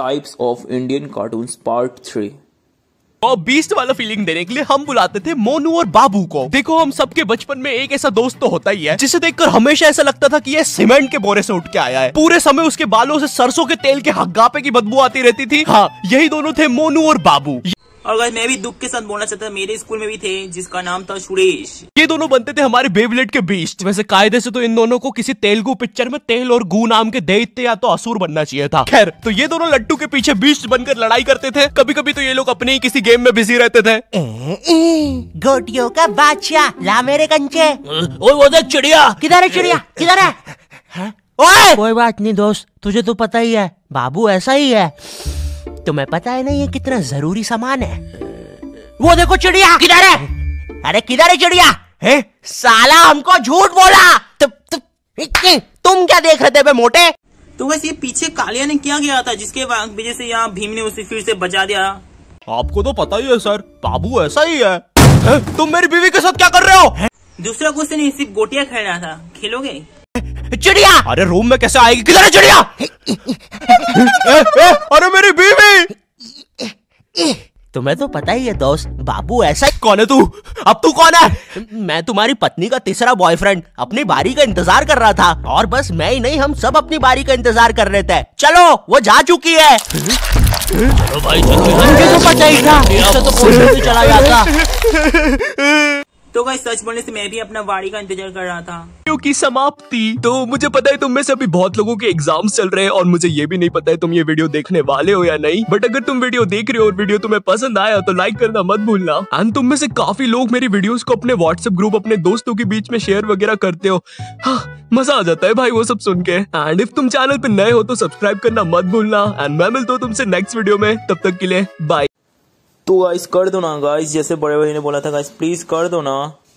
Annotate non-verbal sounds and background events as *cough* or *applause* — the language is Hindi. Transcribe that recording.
types of Indian cartoon part three और बीस्ट वाला फीलिंग देने के लिए हम बुलाते थे मोनू और बाबू को देखो हम सबके बचपन में एक ऐसा दोस्त तो होता ही है जिसे देखकर हमेशा ऐसा लगता था कि ये सीमेंट के बोरे से उठ के आया है पूरे समय उसके बालों से सरसों के तेल के हग्गापे की बदबू आती रहती थी हाँ यही दोनों थे मोनू और बाबू और गाइस मैं भी दुख के साथ बोलना चाहता मेरे स्कूल में भी थे जिसका नाम था सुरेश ये दोनों बनते थे हमारे बेबलेट के बीच वैसे कायदे से तो इन दोनों को किसी तेलुगु पिक्चर में तेल और गु नाम के दैत्य या तो असुर बनना चाहिए था खैर तो ये दोनों लड्डू के पीछे बीच बनकर लड़ाई करते थे कभी कभी तो ये लोग अपने ही किसी गेम में बिजी रहते थे गोटियों का बादशाह ला मेरे कंचे चिड़िया किधर है चिड़िया किधर है *laughs* कोई बात नहीं दोस्त तुझे तो पता ही है बाबू ऐसा ही है तुम्हें पता है ना ये कितना जरूरी सामान है वो देखो चिड़िया किधर है अरे किधर है चिड़िया है साला हमको झूठ बोला तु, तो, तु, तो, तुम क्या देख रहे थे बे मोटे तो वैसे ये पीछे कालिया ने क्या किया था जिसके वजह से यहाँ भीम ने उसे फिर से बचा दिया आपको तो पता ही है सर बाबू ऐसा ही है तुम मेरी बीवी के साथ क्या कर रहे हो दूसरा कुछ नहीं सिर्फ गोटिया खेल रहा था खेलोगे चिड़िया अरे रूम में कैसे आएगी किधर है चिड़िया *laughs* अरे मेरी बीवी तुम्हें तो पता ही है दोस्त बाबू ऐसा कौन है तू अब तू कौन है मैं तुम्हारी पत्नी का तीसरा बॉयफ्रेंड अपनी बारी का इंतजार कर रहा था और बस मैं ही नहीं हम सब अपनी बारी का इंतजार कर रहे थे चलो वो जा चुकी है मुझे तो पता ही था तो चला जाता *laughs* भाई सच बोलने से मैं भी अपना वाड़ी का इंतजार कर रहा था क्योंकि समाप्ति तो मुझे पता है तुम में से अभी बहुत लोगों के एग्जाम चल रहे हैं और मुझे ये भी नहीं पता है तुम ये वीडियो देखने वाले हो या नहीं बट अगर तुम वीडियो देख रहे हो और वीडियो तुम्हें पसंद आया तो लाइक करना मत भूलना एंड तुम में से काफी लोग मेरी वीडियो को अपने व्हाट्सएप ग्रुप अपने दोस्तों के बीच में शेयर वगैरह करते हो हाँ, मजा आ जाता है भाई वो सब सुन के एंड इफ तुम चैनल पे नए हो तो सब्सक्राइब करना मत भूलना एंड मैं मिलता हूँ तुमसे नेक्स्ट वीडियो में तब तक के लिए बाय तो गाइस कर दो ना गाइस जैसे बड़े भाई ने बोला था गाइस प्लीज कर दो ना